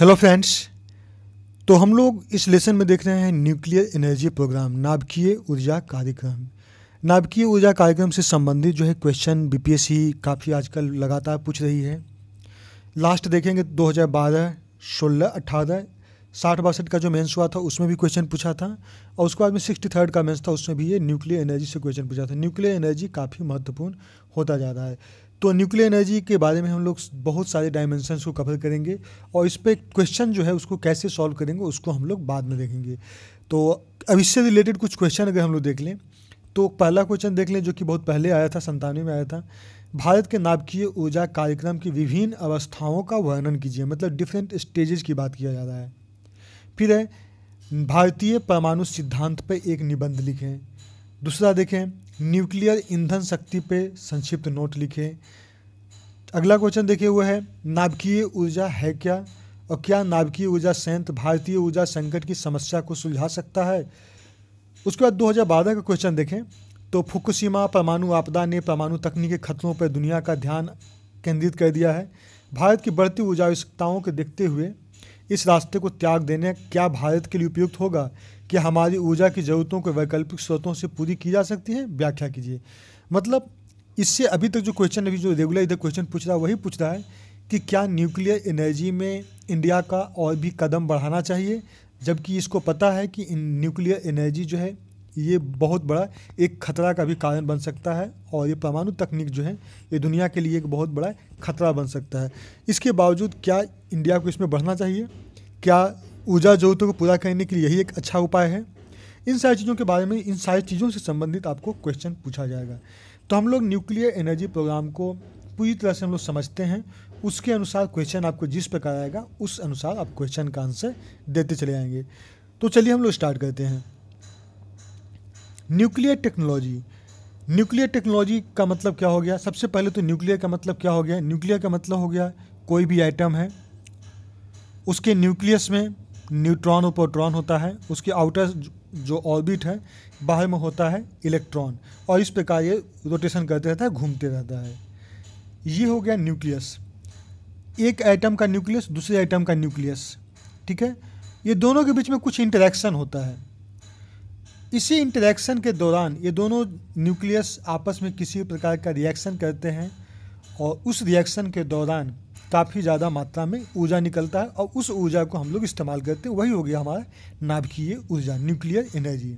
hello friends तो हम लोग इस लेसन में देख रहे हैं न्यूक्लियर एनर्जी प्रोग्राम नाभिकीय ऊर्जा कार्यक्रम नाभिकीय ऊर्जा कार्यक्रम से संबंधित जो है क्वेश्चन बीपीएससी काफ़ी आजकल लगातार पूछ रही है लास्ट देखेंगे 2012, सोलह अट्ठारह साठ बासठ का जो मेंस हुआ था उसमें भी क्वेश्चन पूछा था और उसके बाद में सिक्सटी थर्ड का मेंस था उसमें भी ये न्यूक्लियर एनर्जी से क्वेश्चन पूछा था न्यूक्लियर एनर्जी काफ़ी महत्वपूर्ण होता जा रहा है तो न्यूक्लियर एनर्जी के बारे में हम लोग बहुत सारे डायमेंशंस को कवर करेंगे और इस पर क्वेश्चन जो है उसको कैसे सॉल्व करेंगे उसको हम लोग बाद में देखेंगे तो अब इससे रिलेटेड कुछ क्वेश्चन अगर हम लोग देख लें तो पहला क्वेश्चन देख लें जो कि बहुत पहले आया था संतानवे में आया था भारत के नाभिकीय ऊर्जा कार्यक्रम की विभिन्न अवस्थाओं का वर्णन कीजिए मतलब डिफरेंट स्टेजेस की बात किया जा रहा है फिर है भारतीय परमाणु सिद्धांत पर एक निबंध लिखें दूसरा देखें न्यूक्लियर ईंधन शक्ति पे संक्षिप्त नोट लिखें अगला क्वेश्चन देखिए हुए है नाभिकीय ऊर्जा है क्या और क्या नाभिकीय ऊर्जा संयंत्र भारतीय ऊर्जा संकट की समस्या को सुलझा सकता है उसके बाद 2012 का क्वेश्चन देखें तो फुकुशीमा परमाणु आपदा ने परमाणु तकनीकी खतरों पर दुनिया का ध्यान केंद्रित कर दिया है भारत की बढ़ती ऊर्जा आवश्यकताओं को देखते हुए इस रास्ते को त्याग देने क्या भारत के लिए उपयुक्त होगा क्या हमारी ऊर्जा की ज़रूरतों को वैकल्पिक स्रोतों से पूरी की जा सकती है व्याख्या कीजिए मतलब इससे अभी तक जो क्वेश्चन अभी जो रेगुलर इधर क्वेश्चन पूछ रहा है वही पूछ रहा है कि क्या न्यूक्लियर एनर्जी में इंडिया का और भी कदम बढ़ाना चाहिए जबकि इसको पता है कि न्यूक्लियर एनर्जी जो है ये बहुत बड़ा एक खतरा का भी कारण बन सकता है और ये परमाणु तकनीक जो है ये दुनिया के लिए एक बहुत बड़ा खतरा बन सकता है इसके बावजूद क्या इंडिया को इसमें बढ़ना चाहिए क्या ऊर्जा जरूरतों को पूरा करने के लिए यही एक अच्छा उपाय है इन सारी चीज़ों के बारे में इन सारी चीज़ों से संबंधित आपको क्वेश्चन पूछा जाएगा तो हम लोग न्यूक्लियर एनर्जी प्रोग्राम को पूरी तरह से हम लोग समझते हैं उसके अनुसार क्वेश्चन आपको जिस प्रकार आएगा उस अनुसार आप क्वेश्चन का आंसर देते चले जाएंगे तो चलिए हम लोग स्टार्ट करते हैं न्यूक्लियर टेक्नोलॉजी न्यूक्लियर टेक्नोलॉजी का मतलब क्या हो गया सबसे पहले तो न्यूक्लियर का मतलब क्या हो गया न्यूक्लियर का मतलब हो गया कोई भी आइटम है उसके न्यूक्लियस में न्यूट्रॉन और प्रोट्रॉन होता है उसके आउटर जो ऑर्बिट है बाहर में होता है इलेक्ट्रॉन और इस प्रकार ये रोटेशन करते रहता है घूमते रहता है ये हो गया न्यूक्लियस एक आइटम का न्यूक्लियस दूसरे आइटम का न्यूक्लियस ठीक है ये दोनों के बीच में कुछ इंटरेक्शन होता है इसी इंटरेक्शन के दौरान ये दोनों न्यूक्लियस आपस में किसी प्रकार का रिएक्शन करते हैं और उस रिएक्शन के दौरान काफ़ी ज़्यादा मात्रा में ऊर्जा निकलता है और उस ऊर्जा को हम लोग इस्तेमाल करते हैं वही हो गया हमारा नाभिकीय ऊर्जा न्यूक्लियर एनर्जी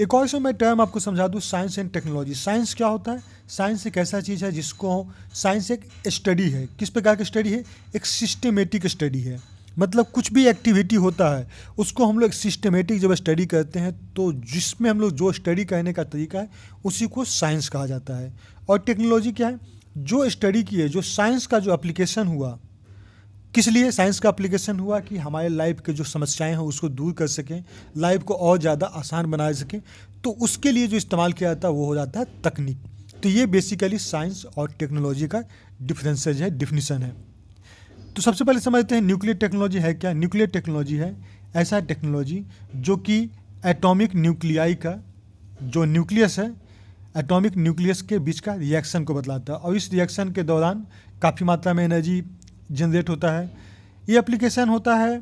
एक और इसमें मैं टर्म आपको समझा दूँ साइंस एंड टेक्नोलॉजी साइंस क्या होता है साइंस एक ऐसा चीज़ है जिसको साइंस एक स्टडी है किस प्रकार की स्टडी है एक सिस्टमेटिक स्टडी है मतलब कुछ भी एक्टिविटी होता है उसको हम लोग सिस्टमेटिक जब स्टडी करते हैं तो जिसमें हम लोग जो स्टडी करने का तरीका है उसी को साइंस कहा जाता है और टेक्नोलॉजी क्या है जो स्टडी किए जो साइंस का जो एप्लीकेशन हुआ किस लिए साइंस का एप्लीकेशन हुआ कि हमारे लाइफ के जो समस्याएं हैं उसको दूर कर सकें लाइफ को और ज़्यादा आसान बना सकें तो उसके लिए जो इस्तेमाल किया जाता है वो हो जाता है तकनीक तो ये बेसिकली साइंस और टेक्नोलॉजी का डिफरेंसेज है डिफिनीसन है तो सबसे पहले समझते हैं न्यूक्लियर टेक्नोलॉजी है क्या न्यूक्लियर टेक्नोलॉजी है ऐसा टेक्नोलॉजी जो कि एटॉमिक न्यूक्लियाई का जो न्यूक्लियस है एटॉमिक न्यूक्लियस के बीच का रिएक्शन को बतलाता है और इस रिएक्शन के दौरान काफ़ी मात्रा में एनर्जी जनरेट होता है ये एप्लीकेशन होता है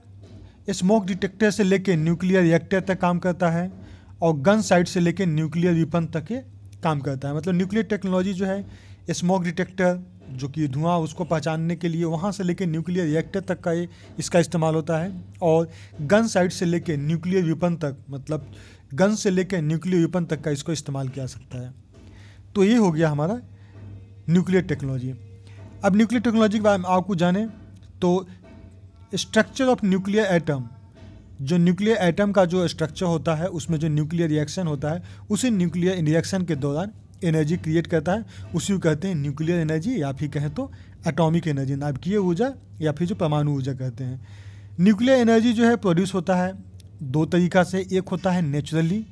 स्मोक डिटेक्टर से लेकर न्यूक्लियर रिएक्टर तक काम करता है और गन साइट से लेकर न्यूक्लियर विपन तक के काम करता है मतलब न्यूक्लियर टेक्नोलॉजी जो है स्मोक डिटेक्टर जो कि धुआं उसको पहचानने के लिए वहाँ से लेकर न्यूक्लियर रिएक्टर तक का ये इसका इस्तेमाल होता है और गन साइट से लेकर न्यूक्लियर विपन तक मतलब गन से लेकर न्यूक्लियर वेपन तक का इसको इस्तेमाल किया सकता है तो ये हो गया हमारा न्यूक्लियर टेक्नोलॉजी अब न्यूक्लियर टेक्नोलॉजी के बारे में आपको जाने तो स्ट्रक्चर ऑफ न्यूक्लियर एटम जो न्यूक्लियर एटम का जो स्ट्रक्चर होता है उसमें जो न्यूक्लियर रिएक्शन होता है उसी न्यूक्लियर रिएक्शन के दौरान एनर्जी क्रिएट करता है उसी को कहते हैं न्यूक्लियर एनर्जी या फिर कहें तो एटॉमिक एनर्जी नाभिकीय ऊर्जा या फिर जो परमाणु ऊर्जा कहते हैं न्यूक्लियर एनर्जी जो है प्रोड्यूस होता है दो तरीका से एक होता है नेचुरली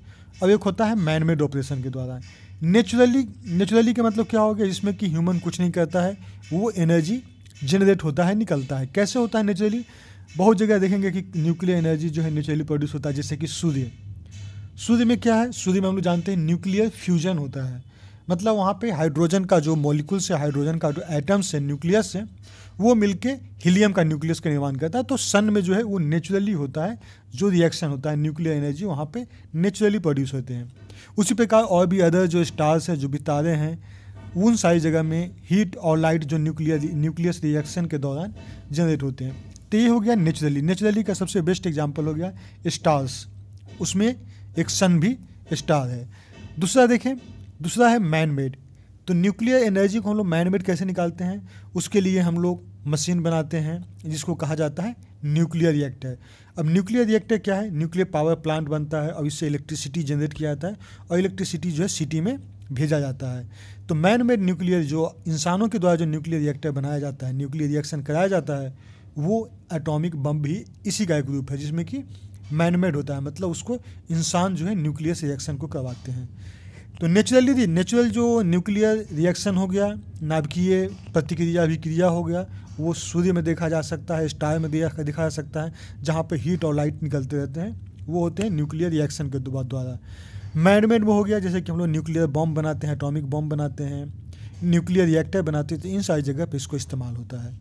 और एक होता है मैन मेड ऑपरेशन के द्वारा नेचुरली नेचुरली का मतलब क्या हो गया जिसमें कि ह्यूमन कुछ नहीं करता है वो एनर्जी जनरेट होता है निकलता है कैसे होता है नेचुरली बहुत जगह देखेंगे कि न्यूक्लियर एनर्जी जो है नेचुरली प्रोड्यूस होता है जैसे कि सूर्य सूर्य में क्या है सूर्य में हम लोग जानते हैं न्यूक्लियर फ्यूजन होता है मतलब वहाँ पे हाइड्रोजन का जो मॉलिक्यूल से हाइड्रोजन का जो एटम्स है न्यूक्लियस है वो मिलके हीलियम का न्यूक्लियस का निर्माण करता है तो सन में जो है वो नेचुरली होता है जो रिएक्शन होता है न्यूक्लियर एनर्जी वहाँ पे नेचुरली प्रोड्यूस होते हैं उसी प्रकार और भी अदर जो स्टार्स हैं जो भी तारे हैं उन सारी जगह में हीट और लाइट जो न्यूक्लियर न्यूक्लियस रिएक्शन के दौरान जनरेट होते हैं तो ये हो गया नेचुरली नेचुरली का सबसे बेस्ट एग्जाम्पल हो गया स्टार्स उसमें एक सन भी स्टार है दूसरा देखें दूसरा है मैन मेड तो न्यूक्लियर एनर्जी को हम लोग मैनमेड कैसे निकालते हैं उसके लिए हम लोग मशीन बनाते हैं जिसको कहा जाता है न्यूक्लियर रिएक्टर अब न्यूक्लियर रिएक्टर क्या है न्यूक्लियर पावर प्लांट बनता है और इससे इलेक्ट्रिसिटी जनरेट किया जाता है और इलेक्ट्रिसिटी जो है सिटी में भेजा जाता है तो मैन मेड न्यूक्लियर जो इंसानों के द्वारा जो न्यूक्लियर रिएक्टर बनाया जाता है न्यूक्लियर रिएक्शन कराया जाता है वो एटॉमिक बम भी इसी का एक रूप है जिसमें कि मैनमेड होता है मतलब उसको इंसान जो है न्यूक्लियस रिएक्शन को करवाते हैं तो नेचुरली नेचुरल जो न्यूक्लियर रिएक्शन हो गया नाभिकीय प्रतिक्रिया अभिक्रिया हो गया वो सूर्य में देखा जा सकता है स्टार में देखा देखा जा सकता है जहाँ पे हीट और लाइट निकलते रहते हैं वो होते हैं न्यूक्लियर रिएक्शन के द्वारा मैडमेड में हो गया जैसे कि हम लोग न्यूक्लियर बॉम्ब बनाते हैं एटॉमिक बॉम्ब बनाते हैं न्यूक्लियर रिएक्टर बनाते हैं तो इन सारी जगह पर इसको इस्तेमाल होता है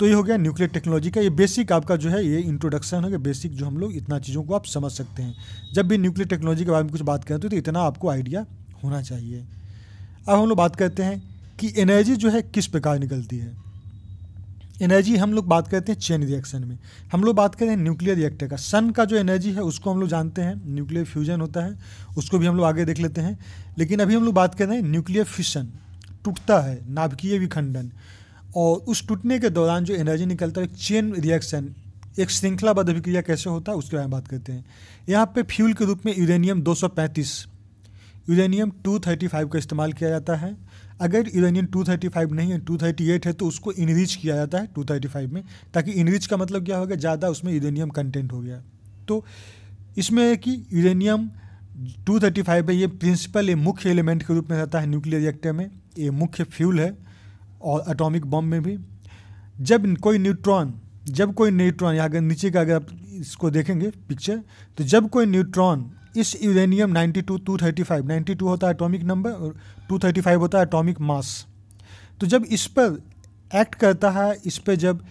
तो ये हो गया न्यूक्लियर टेक्नोलॉजी का ये बेसिक आपका जो है ये इंट्रोडक्शन हो गया बेसिक जो हम लोग इतना चीज़ों को आप समझ सकते हैं जब भी न्यूक्लियर टेक्नोलॉजी के बारे में कुछ बात करते हैं तो इतना आपको आइडिया होना चाहिए अब हम लोग बात करते हैं कि एनर्जी जो है किस प्रकार निकलती है एनर्जी हम लोग बात करते हैं चेन रिएक्शन में हम लोग बात करते हैं न्यूक्लियर रिएक्टर का सन का जो एनर्जी है उसको हम लोग जानते हैं न्यूक्लियर फ्यूजन होता है उसको भी हम लोग आगे देख लेते हैं लेकिन अभी हम लोग बात कर रहे हैं न्यूक्लियर फिशन टूटता है नाभिकीय विखंडन और उस टूटने के दौरान जो एनर्जी निकलता है चेन रिएक्शन एक श्रृंखलाबद्ध अभिक्रिया कैसे होता है उसके बारे में बात करते हैं यहाँ पे फ्यूल के रूप में यूरेनियम 235 यूरेनियम 235 का इस्तेमाल किया जाता है अगर यूरेनियम 235 नहीं है 238 है तो उसको इनरिच किया जाता है 235 में ताकि इनरिच का मतलब क्या होगा ज़्यादा उसमें यूरेनियम कंटेंट हो गया तो इसमें है कि यूरेनियम 235 है ये प्रिंसिपल ये मुख्य एलिमेंट के रूप में रहता है न्यूक्लियर रिएक्टर में ये मुख्य फ्यूल है और अटोमिक बम में भी जब कोई न्यूट्रॉन जब कोई न्यूट्रॉन या अगर नीचे का अगर आप इसको देखेंगे पिक्चर तो जब कोई न्यूट्रॉन इस यूरेनियम 92 235 92 होता है एटॉमिक नंबर और 235 होता है एटॉमिक मास तो जब इस पर एक्ट करता है इस पर जब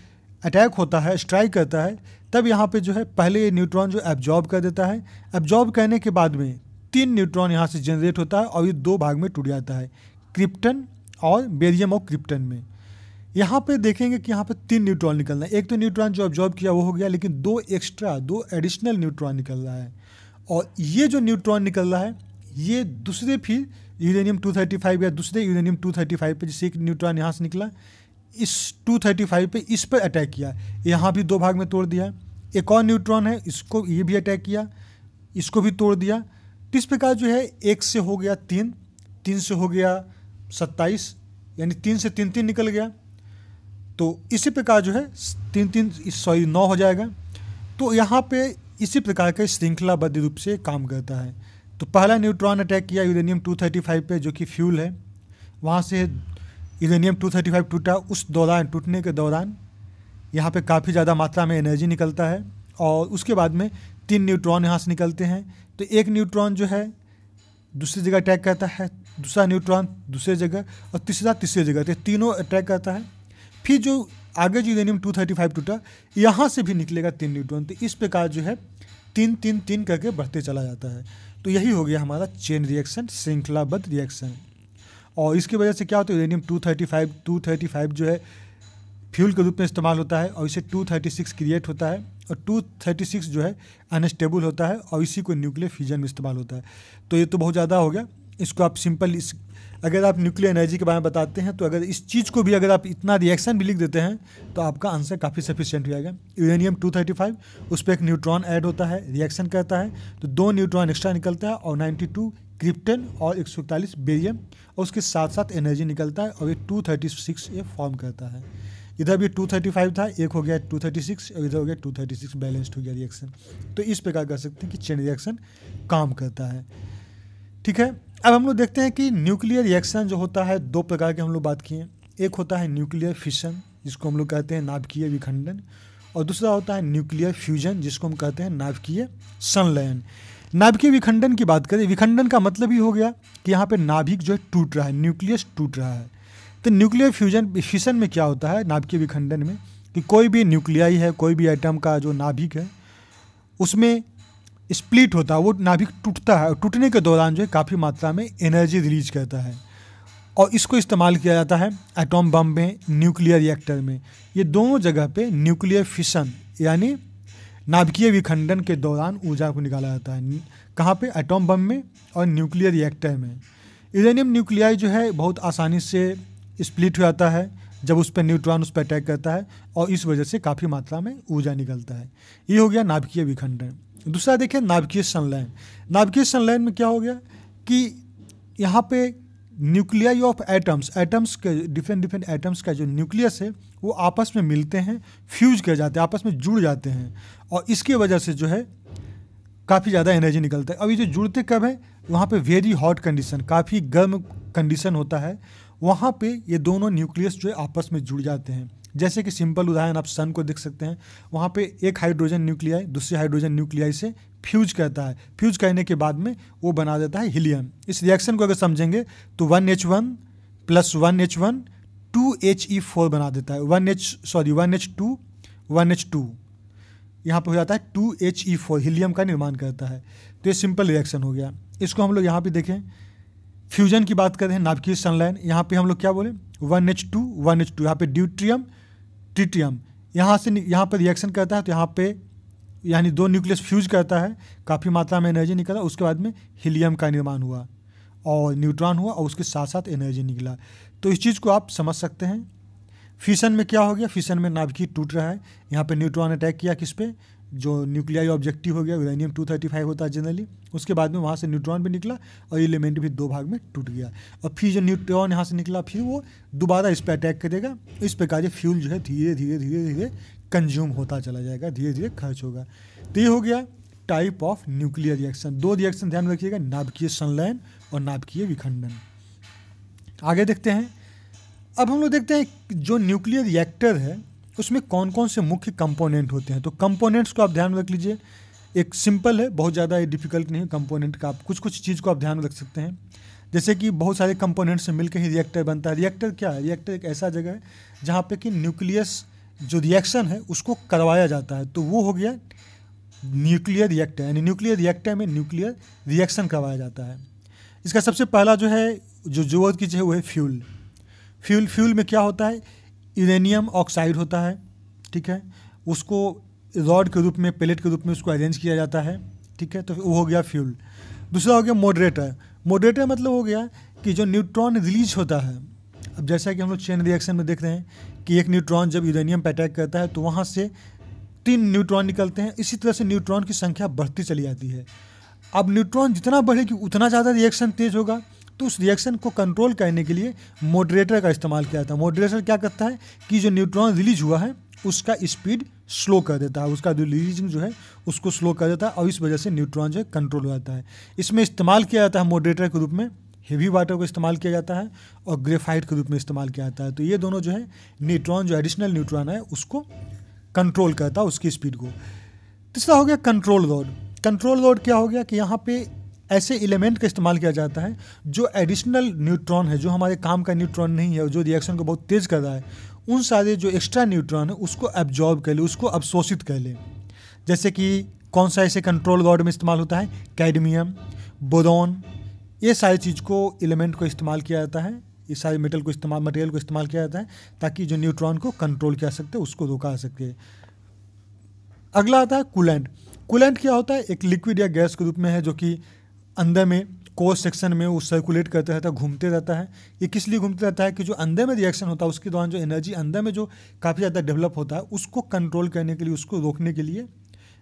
अटैक होता है स्ट्राइक करता है तब यहाँ पे जो है पहले ये न्यूट्रॉन जो एब्जॉर्ब कर देता है एब्जॉर्ब करने के बाद में तीन न्यूट्रॉन यहाँ से जनरेट होता है और ये दो भाग में टूट जाता है क्रिप्टन और बेरियम और क्रिप्टन में यहाँ पे देखेंगे कि यहाँ पे तीन न्यूट्रॉन निकलना है एक तो न्यूट्रॉन जो ऑब्जॉर्व किया वो हो गया लेकिन दो एक्स्ट्रा दो एडिशनल न्यूट्रॉन निकल रहा है और ये जो न्यूट्रॉन निकल रहा है ये दूसरे फिर यूरेनियम 235 या दूसरे यूरेनियम 235 पे जिससे एक न्यूट्रॉन यहाँ से निकला इस 235 पे इस पर अटैक किया यहाँ भी दो भाग में तोड़ दिया एक और न्यूट्रॉन है इसको ये भी अटैक किया इसको भी तोड़ दिया तो इस प्रकार जो है एक से हो गया तीन तीन से हो गया सत्ताईस यानी तीन से तीन तीन निकल गया तो इसी प्रकार जो है तीन तीन सॉरी नौ हो जाएगा तो यहाँ पे इसी प्रकार का श्रृंखलाबद्ध रूप से काम करता है तो पहला न्यूट्रॉन अटैक किया यूरेनियम 235 पे जो कि फ्यूल है वहाँ से यूरेनियम 235 टूटा उस दौरान टूटने के दौरान यहाँ पे काफ़ी ज़्यादा मात्रा में एनर्जी निकलता है और उसके बाद में तीन न्यूट्रॉन यहाँ से निकलते हैं तो एक न्यूट्रॉन जो है दूसरी जगह अटैक करता है दूसरा न्यूट्रॉन दूसरी जगह और तीसरा तीसरी जगह तो तीनों अटैक करता है फिर जो आगे जो यूरेनियम टू थर्टी फाइव टूटा यहाँ से भी निकलेगा तीन न्यूट्रॉन तो इस प्रकार जो है तीन तीन तीन करके बढ़ते चला जाता है तो यही हो गया हमारा चेन रिएक्शन श्रृंखलाबद्ध रिएक्शन और इसकी वजह से क्या होता है uranium two thirty five two thirty five जो है फ्यूल के रूप में इस्तेमाल होता है और इसे टू थर्टी सिक्स क्रिएट होता है और टू थर्टी सिक्स जो है अनस्टेबल होता है और इसी को न्यूक्लियर फ्यूजन में इस्तेमाल होता है तो ये तो बहुत ज़्यादा हो गया इसको आप सिंपल इस अगर आप न्यूक्लियर एनर्जी के बारे में बताते हैं तो अगर इस चीज़ को भी अगर आप इतना रिएक्शन भी लिख देते हैं तो आपका आंसर काफ़ी सफिशियंट हो जाएगा यूरेनियम टू थर्टी फाइव उस पर एक न्यूट्रॉन ऐड होता है रिएक्शन करता है तो दो न्यूट्रॉन एक्स्ट्रा निकलता है और नाइन्टी टू क्रिप्टन और एक सौ इकतालीस बेरियम और उसके साथ साथ एनर्जी निकलता है और ये टू थर्टी सिक्स ये फॉर्म करता है इधर भी 235 था एक हो गया 236 और इधर हो गया 236 बैलेंस्ड हो गया रिएक्शन तो इस प्रकार कर सकते हैं कि चेन रिएक्शन काम करता है ठीक है अब हम लोग देखते हैं कि न्यूक्लियर रिएक्शन जो होता है दो प्रकार के हम लोग बात किए एक होता है न्यूक्लियर फिशन जिसको हम लोग कहते हैं नाभिकीय विखंडन और दूसरा होता है न्यूक्लियर फ्यूजन जिसको हम कहते हैं नाभिकीय संलयन नाभिकीय विखंडन की बात करें विखंडन का मतलब ही हो गया कि यहाँ पे नाभिक जो है टूट रहा है न्यूक्लियस टूट रहा है तो न्यूक्लियर फ्यूजन फिशन में क्या होता है नाभिकीय विखंडन में कि कोई भी न्यूक्लियाई है कोई भी आइटम का जो नाभिक है उसमें स्प्लिट होता है वो नाभिक टूटता है और टूटने के दौरान जो है काफ़ी मात्रा में एनर्जी रिलीज करता है और इसको इस्तेमाल किया जाता है एटॉम बम में न्यूक्लियर रिएक्टर में ये दोनों जगह पे न्यूक्लियर फिशन यानी नाभिकीय विखंडन के दौरान ऊर्जा को निकाला जाता है कहाँ पे एटॉम बम में और न्यूक्लियर रिएक्टर में यूरेनियम न्यूक्लियाई जो है बहुत आसानी से स्प्लिट हो जाता है जब उस पर न्यूट्रॉन उस पर अटैक करता है और इस वजह से काफ़ी मात्रा में ऊर्जा निकलता है ये हो गया नाभिकीय विखंडन दूसरा देखें नाभिकीय संलयन नाभिकीय संलयन में क्या हो गया कि यहाँ पे न्यूक्लियाई ऑफ एटम्स एटम्स के डिफरेंट डिफरेंट एटम्स का जो न्यूक्लियस है वो आपस में मिलते हैं फ्यूज कर जाते हैं आपस में जुड़ जाते हैं और इसकी वजह से जो है काफ़ी ज़्यादा एनर्जी निकलता है अभी जो जुड़ते कब है वहाँ पे वेरी हॉट कंडीशन काफ़ी गर्म कंडीशन होता है वहाँ पे ये दोनों न्यूक्लियस जो है आपस में जुड़ जाते हैं जैसे कि सिंपल उदाहरण आप सन को देख सकते हैं वहाँ पे एक हाइड्रोजन न्यूक्लियाई दूसरे हाइड्रोजन न्यूक्लियाई से फ्यूज करता है फ्यूज करने के बाद में वो बना देता है हीलियम इस रिएक्शन को अगर समझेंगे तो one H one plus one H one two H E four बना देता है one H sorry one H two one H two यहाँ पर हो जाता है two H E four helium का निर्माण करता है तो ये सिंपल रिएक्शन हो गया इसको हम लोग यहाँ पर देखें फ्यूजन की बात करें नाभिकीय संलयन यहाँ पे हम लोग क्या बोले one H two one H two यहाँ पे ड्यूट्रियम ट्रिटियम यहाँ से यहाँ पर रिएक्शन करता है तो यहाँ पे यानी दो न्यूक्लियस फ्यूज करता है काफ़ी मात्रा में एनर्जी निकला उसके बाद में हीलियम का निर्माण हुआ और न्यूट्रॉन हुआ और उसके साथ साथ एनर्जी निकला तो इस चीज़ को आप समझ सकते हैं फिशन में क्या हो गया फिशन में नाभिकी टूट रहा है यहाँ पे न्यूट्रॉन अटैक किया किस पे जो न्यूक्लियाई ऑब्जेक्टिव हो गया यूरेनियम 235 होता है जनरली उसके बाद में वहाँ से न्यूट्रॉन भी निकला और एलिमेंट भी दो भाग में टूट गया और फिर जो न्यूट्रॉन यहाँ से निकला फिर वो दोबारा इस पर अटैक करेगा इस प्रकार ये फ्यूल जो है धीरे धीरे धीरे धीरे कंज्यूम होता चला जाएगा धीरे धीरे खर्च होगा तो ये हो गया टाइप ऑफ न्यूक्लियर रिएक्शन दो रिएक्शन ध्यान रखिएगा नाभिकीय संलयन और नाभिकीय विखंडन आगे देखते हैं अब हम लोग देखते हैं जो न्यूक्लियर रिएक्टर है उसमें कौन कौन से मुख्य कंपोनेंट होते हैं तो कंपोनेंट्स को आप ध्यान रख लीजिए एक सिंपल है बहुत ज़्यादा ये डिफिकल्ट नहीं है कंपोनेंट का आप कुछ कुछ चीज़ को आप ध्यान रख सकते हैं जैसे कि बहुत सारे कंपोनेंट्स से मिलकर ही रिएक्टर बनता है रिएक्टर क्या है रिएक्टर एक ऐसा जगह है जहाँ पे कि न्यूक्लियस जो रिएक्शन है उसको करवाया जाता है तो वो हो गया न्यूक्लियर रिएक्टर यानी न्यूक्लियर रिएक्टर में न्यूक्लियर रिएक्शन करवाया जाता है इसका सबसे पहला जो है जो जरूरत की चाहिए है वो है फ्यूल फ्यूल फ्यूल में क्या होता है यूरेनियम ऑक्साइड होता है ठीक है उसको रॉड के रूप में पेलेट के रूप में उसको अरेंज किया जाता है ठीक है तो वो हो गया फ्यूल दूसरा हो गया मॉडरेटर मॉडरेटर मतलब हो गया कि जो न्यूट्रॉन रिलीज होता है अब जैसा कि हम लोग चेन रिएक्शन में देख रहे हैं कि एक न्यूट्रॉन जब यूरेनियम पर अटैक करता है तो वहाँ से तीन न्यूट्रॉन निकलते हैं इसी तरह से न्यूट्रॉन की संख्या बढ़ती चली जाती है अब न्यूट्रॉन जितना बढ़ेगी उतना ज़्यादा रिएक्शन तेज होगा तो उस रिएक्शन को कंट्रोल करने के लिए मॉडरेटर का इस्तेमाल किया जाता है मॉडरेटर क्या करता है कि जो न्यूट्रॉन रिलीज हुआ है उसका स्पीड स्लो कर देता है उसका रिलीजिंग जो है उसको स्लो कर देता है और इस वजह से न्यूट्रॉन जो है कंट्रोल हो जाता है इसमें इस्तेमाल किया जाता है मॉडरेटर के रूप में हेवी वाटर को इस्तेमाल किया जाता है और ग्रेफाइट के रूप में इस्तेमाल किया जाता है तो ये दोनों जो है न्यूट्रॉन जो एडिशनल न्यूट्रॉन है उसको कंट्रोल करता है उसकी स्पीड को तीसरा हो गया कंट्रोल रोड कंट्रोल रोड क्या हो गया कि यहाँ पे ऐसे एलिमेंट का इस्तेमाल किया जाता है जो एडिशनल न्यूट्रॉन है जो हमारे काम का न्यूट्रॉन नहीं है जो रिएक्शन को बहुत तेज़ कर रहा है उन सारे जो एक्स्ट्रा न्यूट्रॉन है उसको एब्जॉर्ब कर ले उसको अवशोषित कर ले जैसे कि कौन सा ऐसे कंट्रोल गॉड में इस्तेमाल होता है कैडमियम बोरॉन ये सारी चीज़ को एलिमेंट को इस्तेमाल किया जाता है ये सारे मेटल को इस्तेमाल मटेरियल को इस्तेमाल किया जाता है ताकि जो न्यूट्रॉन को कंट्रोल किया सकते उसको रोका सके अगला आता है कूलेंट कूलेंट क्या होता है एक लिक्विड या गैस के रूप में है जो कि अंदर में कोर सेक्शन में वो सर्कुलेट करता रहता है घूमते रहता है ये किस लिए घूमते रहता है कि जो अंदर में रिएक्शन होता है उसके दौरान जो एनर्जी अंदर में जो काफ़ी ज़्यादा डेवलप होता है उसको कंट्रोल करने के लिए उसको रोकने के लिए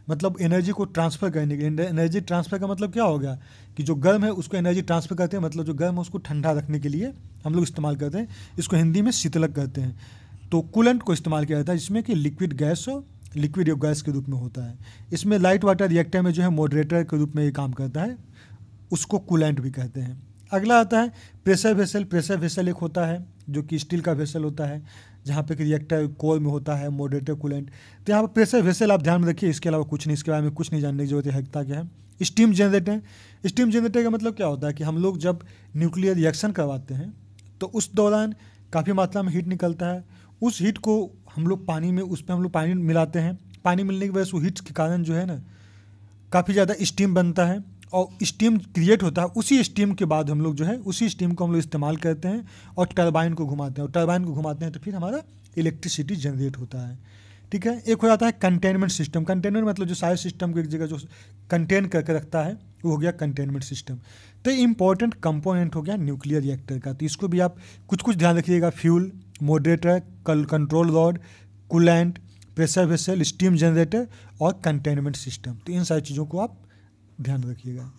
मतलब एनर्जी को ट्रांसफ़र करने के लिए एनर्जी ट्रांसफ़र का मतलब क्या हो गया कि जो गर्म है उसको एनर्जी ट्रांसफ़र करते हैं मतलब जो गर्म है उसको ठंडा रखने के लिए हम लोग इस्तेमाल करते हैं इसको हिंदी में शीतलक कहते हैं तो कूलेंट को इस्तेमाल किया जाता है जिसमें कि लिक्विड गैस हो लिक्विड गैस के रूप में होता है इसमें लाइट वाटर रिएक्टर में जो है मॉडरेटर के रूप में ये काम करता है उसको कूलेंट भी कहते हैं अगला आता है प्रेशर वेसल प्रेशर वेसल एक होता है जो कि स्टील का वेसल होता है जहाँ पे कि रिएक्टर कोल में होता है मॉडरेटर कूलेंट तो यहाँ पर प्रेशर वेसल आप ध्यान में रखिए इसके अलावा कुछ नहीं इसके बारे में कुछ नहीं जानने की जरूरत है हकता क्या है स्टीम जनरेटर स्टीम जनरेटर का मतलब क्या होता है कि हम लोग जब न्यूक्लियर रिएक्शन करवाते हैं तो उस दौरान काफ़ी मात्रा में हीट निकलता है उस हीट को हम लोग पानी में उस पर हम लोग पानी मिलाते हैं पानी मिलने की वजह से हीट के कारण जो है ना काफ़ी ज़्यादा स्टीम बनता है और स्टीम क्रिएट होता है उसी स्टीम के बाद हम लोग जो है उसी स्टीम को हम लोग इस्तेमाल करते हैं और टर्बाइन को घुमाते हैं और टर्बाइन को घुमाते हैं तो फिर हमारा इलेक्ट्रिसिटी जनरेट होता है ठीक है एक हो जाता है कंटेनमेंट सिस्टम कंटेनमेंट मतलब जो सारे सिस्टम को एक जगह जो कंटेन करके रखता है वो हो गया कंटेनमेंट सिस्टम तो इंपॉर्टेंट कंपोनेंट हो गया न्यूक्लियर रिएक्टर का तो इसको भी आप कुछ कुछ ध्यान रखिएगा fuel moderator control rod coolant pressure vessel steam generator और कंटेनमेंट सिस्टम तो इन सारी चीज़ों को आप ध्यान रखिएगा